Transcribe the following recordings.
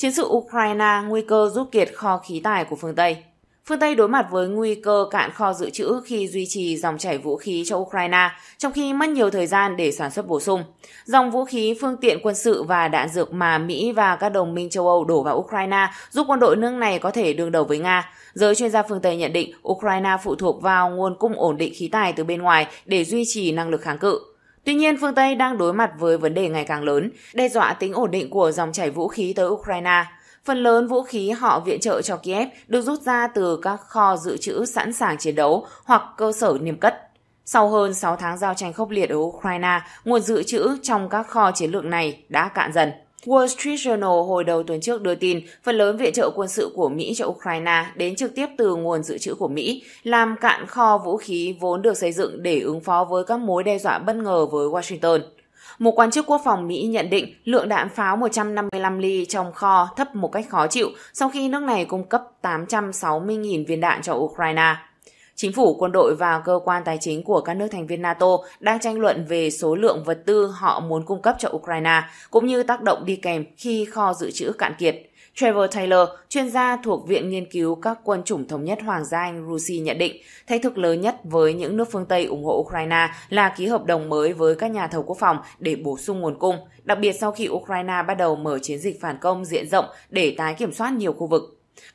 Chiến sự Ukraine nguy cơ rút kiệt kho khí tài của phương Tây. Phương Tây đối mặt với nguy cơ cạn kho dự trữ khi duy trì dòng chảy vũ khí cho Ukraine, trong khi mất nhiều thời gian để sản xuất bổ sung. Dòng vũ khí, phương tiện quân sự và đạn dược mà Mỹ và các đồng minh châu Âu đổ vào Ukraine giúp quân đội nước này có thể đương đầu với Nga. Giới chuyên gia phương Tây nhận định Ukraine phụ thuộc vào nguồn cung ổn định khí tài từ bên ngoài để duy trì năng lực kháng cự. Tuy nhiên, phương Tây đang đối mặt với vấn đề ngày càng lớn, đe dọa tính ổn định của dòng chảy vũ khí tới Ukraine. Phần lớn vũ khí họ viện trợ cho Kiev được rút ra từ các kho dự trữ sẵn sàng chiến đấu hoặc cơ sở niêm cất. Sau hơn 6 tháng giao tranh khốc liệt ở Ukraine, nguồn dự trữ trong các kho chiến lược này đã cạn dần. Wall Street Journal hồi đầu tuần trước đưa tin phần lớn viện trợ quân sự của Mỹ cho Ukraine đến trực tiếp từ nguồn dự trữ của Mỹ, làm cạn kho vũ khí vốn được xây dựng để ứng phó với các mối đe dọa bất ngờ với Washington. Một quan chức quốc phòng Mỹ nhận định lượng đạn pháo 155 ly trong kho thấp một cách khó chịu sau khi nước này cung cấp 860.000 viên đạn cho Ukraine. Chính phủ, quân đội và cơ quan tài chính của các nước thành viên NATO đang tranh luận về số lượng vật tư họ muốn cung cấp cho Ukraine, cũng như tác động đi kèm khi kho dự trữ cạn kiệt. Trevor Taylor, chuyên gia thuộc Viện Nghiên cứu các quân chủng thống nhất Hoàng gia Anh Rusi nhận định, thách thức lớn nhất với những nước phương Tây ủng hộ Ukraine là ký hợp đồng mới với các nhà thầu quốc phòng để bổ sung nguồn cung, đặc biệt sau khi Ukraine bắt đầu mở chiến dịch phản công diện rộng để tái kiểm soát nhiều khu vực.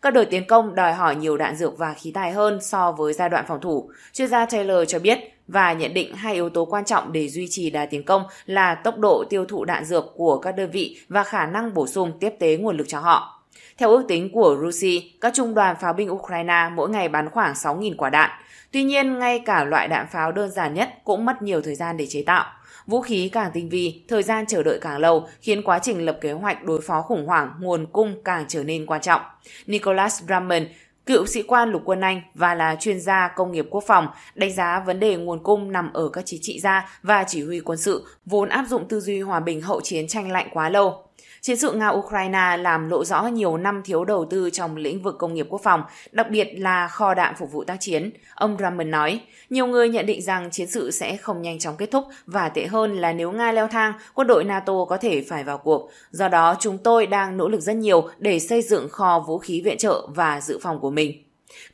Các đợt tiến công đòi hỏi nhiều đạn dược và khí tài hơn so với giai đoạn phòng thủ. Chuyên gia Taylor cho biết và nhận định hai yếu tố quan trọng để duy trì đà tiến công là tốc độ tiêu thụ đạn dược của các đơn vị và khả năng bổ sung tiếp tế nguồn lực cho họ. Theo ước tính của Rusi, các trung đoàn pháo binh Ukraine mỗi ngày bắn khoảng 6.000 quả đạn. Tuy nhiên, ngay cả loại đạn pháo đơn giản nhất cũng mất nhiều thời gian để chế tạo. Vũ khí càng tinh vi, thời gian chờ đợi càng lâu, khiến quá trình lập kế hoạch đối phó khủng hoảng nguồn cung càng trở nên quan trọng. Nicholas Drummond, cựu sĩ quan lục quân Anh và là chuyên gia công nghiệp quốc phòng, đánh giá vấn đề nguồn cung nằm ở các chính trị gia và chỉ huy quân sự, vốn áp dụng tư duy hòa bình hậu chiến tranh lạnh quá lâu Chiến sự Nga-Ukraine làm lộ rõ nhiều năm thiếu đầu tư trong lĩnh vực công nghiệp quốc phòng, đặc biệt là kho đạn phục vụ tác chiến. Ông Raman nói, nhiều người nhận định rằng chiến sự sẽ không nhanh chóng kết thúc và tệ hơn là nếu Nga leo thang, quân đội NATO có thể phải vào cuộc. Do đó, chúng tôi đang nỗ lực rất nhiều để xây dựng kho vũ khí viện trợ và dự phòng của mình.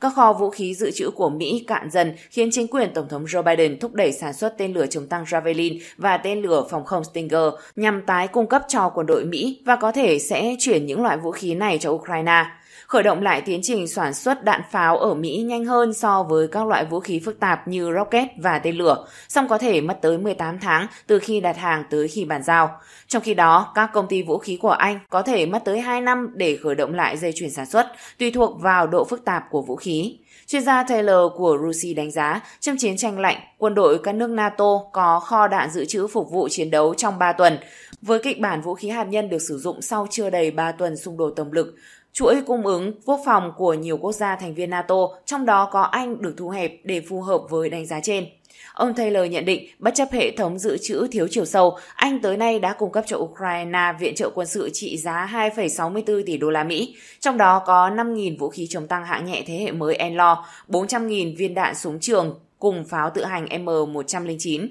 Các kho vũ khí dự trữ của Mỹ cạn dần khiến chính quyền Tổng thống Joe Biden thúc đẩy sản xuất tên lửa chống tăng Javelin và tên lửa phòng không Stinger nhằm tái cung cấp cho quân đội Mỹ và có thể sẽ chuyển những loại vũ khí này cho Ukraine khởi động lại tiến trình sản xuất đạn pháo ở Mỹ nhanh hơn so với các loại vũ khí phức tạp như rocket và tên lửa, song có thể mất tới 18 tháng từ khi đặt hàng tới khi bàn giao. Trong khi đó, các công ty vũ khí của Anh có thể mất tới 2 năm để khởi động lại dây chuyển sản xuất, tùy thuộc vào độ phức tạp của vũ khí. Chuyên gia Taylor của Rusi đánh giá, trong chiến tranh lạnh, quân đội các nước NATO có kho đạn dự trữ phục vụ chiến đấu trong 3 tuần. Với kịch bản vũ khí hạt nhân được sử dụng sau chưa đầy 3 tuần xung đột tổng lực, Chuỗi cung ứng quốc phòng của nhiều quốc gia thành viên NATO, trong đó có Anh được thu hẹp để phù hợp với đánh giá trên. Ông Taylor nhận định, bất chấp hệ thống dự trữ thiếu chiều sâu, Anh tới nay đã cung cấp cho Ukraine viện trợ quân sự trị giá 2,64 tỷ đô la Mỹ, trong đó có 5.000 vũ khí chống tăng hạng nhẹ thế hệ mới Enlaw, 400.000 viên đạn súng trường cùng pháo tự hành M109,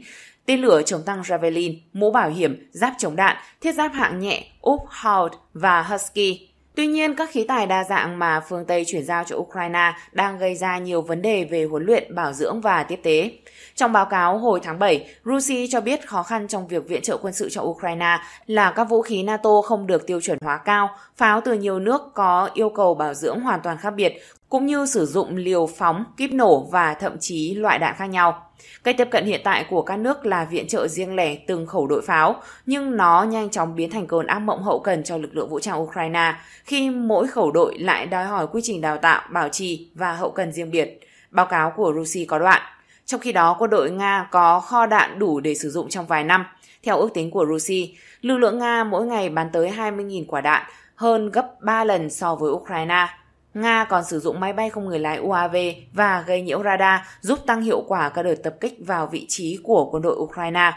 tên lửa chống tăng Javelin, mũ bảo hiểm, giáp chống đạn, thiết giáp hạng nhẹ Uphold và Husky Tuy nhiên, các khí tài đa dạng mà phương Tây chuyển giao cho Ukraine đang gây ra nhiều vấn đề về huấn luyện, bảo dưỡng và tiếp tế. Trong báo cáo hồi tháng 7, Russia cho biết khó khăn trong việc viện trợ quân sự cho Ukraine là các vũ khí NATO không được tiêu chuẩn hóa cao, pháo từ nhiều nước có yêu cầu bảo dưỡng hoàn toàn khác biệt, cũng như sử dụng liều phóng, kíp nổ và thậm chí loại đạn khác nhau. Cách tiếp cận hiện tại của các nước là viện trợ riêng lẻ từng khẩu đội pháo, nhưng nó nhanh chóng biến thành cơn ác mộng hậu cần cho lực lượng vũ trang Ukraine khi mỗi khẩu đội lại đòi hỏi quy trình đào tạo, bảo trì và hậu cần riêng biệt. Báo cáo của Russia có đoạn. Trong khi đó, quân đội Nga có kho đạn đủ để sử dụng trong vài năm. Theo ước tính của Russia, lực lượng Nga mỗi ngày bán tới 20.000 quả đạn, hơn gấp 3 lần so với Ukraine. Nga còn sử dụng máy bay không người lái UAV và gây nhiễu radar giúp tăng hiệu quả các đợt tập kích vào vị trí của quân đội Ukraine.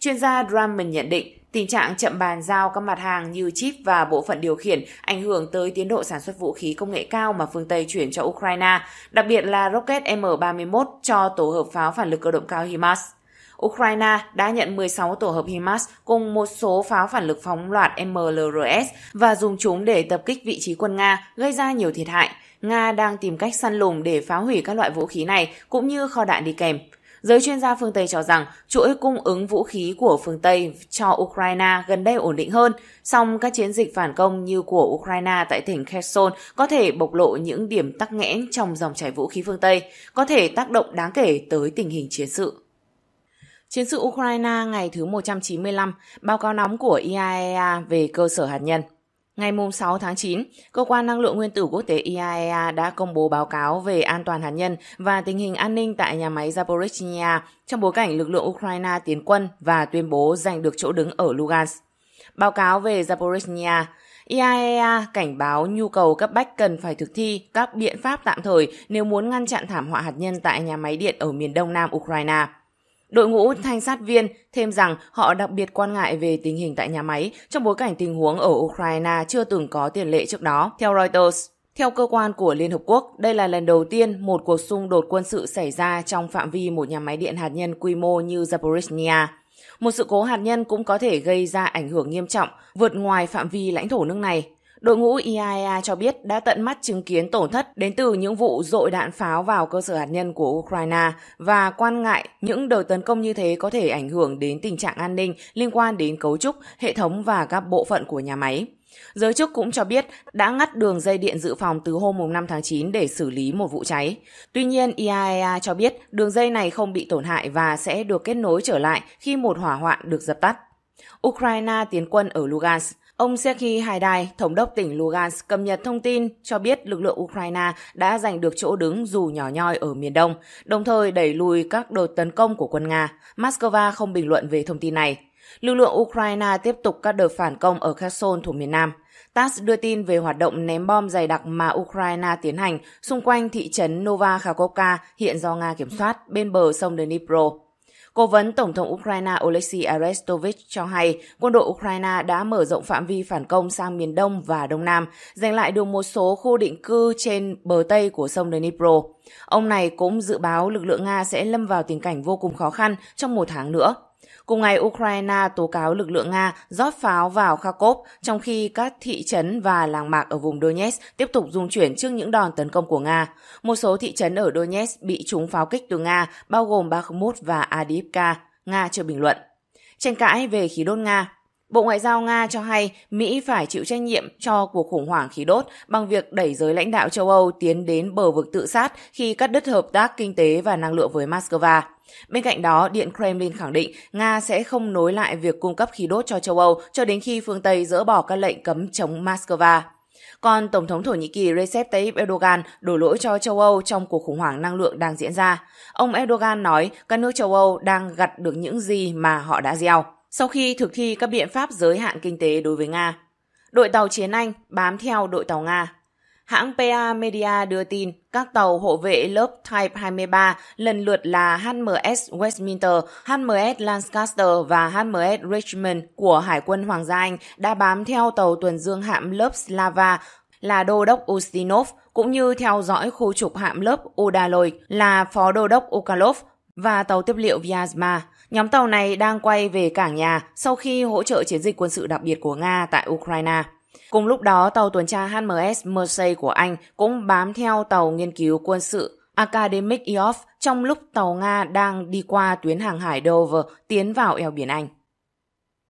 Chuyên gia Drummond nhận định tình trạng chậm bàn giao các mặt hàng như chip và bộ phận điều khiển ảnh hưởng tới tiến độ sản xuất vũ khí công nghệ cao mà phương Tây chuyển cho Ukraine, đặc biệt là rocket M31 cho tổ hợp pháo phản lực cơ động cao HIMARS. Ukraine đã nhận 16 tổ hợp HIMARS cùng một số pháo phản lực phóng loạt MLRS và dùng chúng để tập kích vị trí quân Nga, gây ra nhiều thiệt hại. Nga đang tìm cách săn lùng để phá hủy các loại vũ khí này cũng như kho đạn đi kèm. Giới chuyên gia phương Tây cho rằng chuỗi cung ứng vũ khí của phương Tây cho Ukraine gần đây ổn định hơn, song các chiến dịch phản công như của Ukraine tại tỉnh Kherson có thể bộc lộ những điểm tắc nghẽn trong dòng chảy vũ khí phương Tây, có thể tác động đáng kể tới tình hình chiến sự. Chiến sự Ukraine ngày thứ 195, báo cáo nóng của IAEA e về cơ sở hạt nhân. Ngày 6 tháng 9, Cơ quan Năng lượng Nguyên tử Quốc tế IAEA e đã công bố báo cáo về an toàn hạt nhân và tình hình an ninh tại nhà máy Zaporizhia trong bối cảnh lực lượng Ukraine tiến quân và tuyên bố giành được chỗ đứng ở Lugansk. Báo cáo về Zaporizhia, IAEA e cảnh báo nhu cầu cấp bách cần phải thực thi các biện pháp tạm thời nếu muốn ngăn chặn thảm họa hạt nhân tại nhà máy điện ở miền đông nam Ukraine. Đội ngũ thanh sát viên thêm rằng họ đặc biệt quan ngại về tình hình tại nhà máy trong bối cảnh tình huống ở Ukraine chưa từng có tiền lệ trước đó, theo Reuters. Theo cơ quan của Liên Hợp Quốc, đây là lần đầu tiên một cuộc xung đột quân sự xảy ra trong phạm vi một nhà máy điện hạt nhân quy mô như Zaporizhia. Một sự cố hạt nhân cũng có thể gây ra ảnh hưởng nghiêm trọng vượt ngoài phạm vi lãnh thổ nước này Đội ngũ e IAEA cho biết đã tận mắt chứng kiến tổn thất đến từ những vụ dội đạn pháo vào cơ sở hạt nhân của Ukraine và quan ngại những đợt tấn công như thế có thể ảnh hưởng đến tình trạng an ninh liên quan đến cấu trúc, hệ thống và các bộ phận của nhà máy. Giới chức cũng cho biết đã ngắt đường dây điện dự phòng từ hôm 5 tháng 9 để xử lý một vụ cháy. Tuy nhiên, e IAEA cho biết đường dây này không bị tổn hại và sẽ được kết nối trở lại khi một hỏa hoạn được dập tắt. Ukraine tiến quân ở Lugansk. Ông Sergei Haidai, thống đốc tỉnh Lugansk, cập nhật thông tin cho biết lực lượng Ukraine đã giành được chỗ đứng dù nhỏ nhoi ở miền Đông, đồng thời đẩy lùi các đợt tấn công của quân Nga. Moscow không bình luận về thông tin này. Lực lượng Ukraine tiếp tục các đợt phản công ở Kherson thuộc miền Nam. TASS đưa tin về hoạt động ném bom dày đặc mà Ukraine tiến hành xung quanh thị trấn Nova Kharkovka hiện do Nga kiểm soát bên bờ sông Dnipro. Cố vấn Tổng thống Ukraine Oleksiy Arestovich cho hay quân đội Ukraine đã mở rộng phạm vi phản công sang miền Đông và Đông Nam, giành lại được một số khu định cư trên bờ Tây của sông Dnipro. Ông này cũng dự báo lực lượng Nga sẽ lâm vào tình cảnh vô cùng khó khăn trong một tháng nữa. Cùng ngày, Ukraine tố cáo lực lượng Nga rót pháo vào Kharkov, trong khi các thị trấn và làng mạc ở vùng Donetsk tiếp tục dung chuyển trước những đòn tấn công của Nga. Một số thị trấn ở Donetsk bị trúng pháo kích từ Nga, bao gồm Bakhmut và Adivka. Nga chưa bình luận. Tranh cãi về khí đốt Nga Bộ Ngoại giao Nga cho hay Mỹ phải chịu trách nhiệm cho cuộc khủng hoảng khí đốt bằng việc đẩy giới lãnh đạo châu Âu tiến đến bờ vực tự sát khi cắt đứt hợp tác kinh tế và năng lượng với Moscow. Bên cạnh đó, Điện Kremlin khẳng định Nga sẽ không nối lại việc cung cấp khí đốt cho châu Âu cho đến khi phương Tây dỡ bỏ các lệnh cấm chống Moscow. Còn Tổng thống Thổ Nhĩ Kỳ Recep Tayyip Erdogan đổ lỗi cho châu Âu trong cuộc khủng hoảng năng lượng đang diễn ra. Ông Erdogan nói các nước châu Âu đang gặt được những gì mà họ đã gieo sau khi thực thi các biện pháp giới hạn kinh tế đối với Nga. Đội tàu chiến Anh bám theo đội tàu Nga Hãng PA Media đưa tin, các tàu hộ vệ lớp Type 23 lần lượt là HMS Westminster, HMS Lancaster và HMS Richmond của Hải quân Hoàng gia Anh đã bám theo tàu tuần dương hạm lớp Slava là đô đốc Ustinov, cũng như theo dõi khu trục hạm lớp Udaloy là phó đô đốc Ukalov và tàu tiếp liệu Vyazma. Nhóm tàu này đang quay về cảng nhà sau khi hỗ trợ chiến dịch quân sự đặc biệt của Nga tại Ukraine. Cùng lúc đó, tàu tuần tra HMS Mersey của Anh cũng bám theo tàu nghiên cứu quân sự Academic Iov e trong lúc tàu Nga đang đi qua tuyến hàng hải Dover tiến vào eo biển Anh.